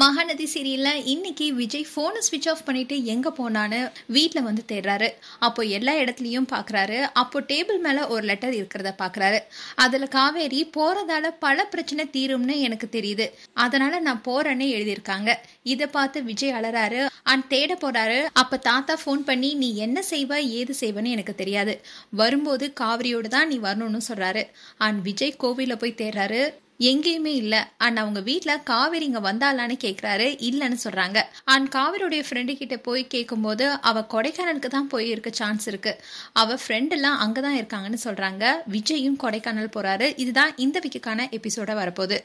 மகாநதி சீரியலில் இன்னைக்கு விஜய் ஃபோனை ஸ்விட்ச் ஆஃப் பண்ணிட்டு எங்கே போனான்னு வீட்டில் வந்து தேடுறாரு அப்போ எல்லா இடத்துலையும் பார்க்குறாரு அப்போ டேபிள் மேலே ஒரு லெட்டர் இருக்கிறத பார்க்குறாரு அதில் காவேரி போகிறதால பல பிரச்சனை தீரும்னு எனக்கு தெரியுது அதனால் நான் போறேன்னு எழுதியிருக்காங்க இதை பார்த்து விஜய் அலறாரு அண்ட் தேட போகிறாரு அப்போ தாத்தா ஃபோன் பண்ணி நீ என்ன செய்வ ஏது செய்வன்னு எனக்கு தெரியாது வரும்போது காவிரியோடு தான் நீ வரணும்னு சொல்கிறாரு அண்ட் விஜய் கோவிலில் போய் தேடுறாரு எங்கேயுமே இல்ல அண்ட் அவங்க வீட்டுல காவேரி இங்க வந்தாலான்னு கேக்குறாரு இல்லன்னு சொல்றாங்க அண்ட் காவேரியுடைய ஃப்ரெண்டு கிட்ட போய் போது அவ கொடைக்கானலுக்கு தான் போய் இருக்க சான்ஸ் இருக்கு அவ ஃப்ரெண்ட் எல்லாம் அங்கதான் இருக்காங்கன்னு சொல்றாங்க விஜயும் கொடைக்கானல் போறாரு இதுதான் இந்த வீக்குக்கான எபிசோட வரப்போகுது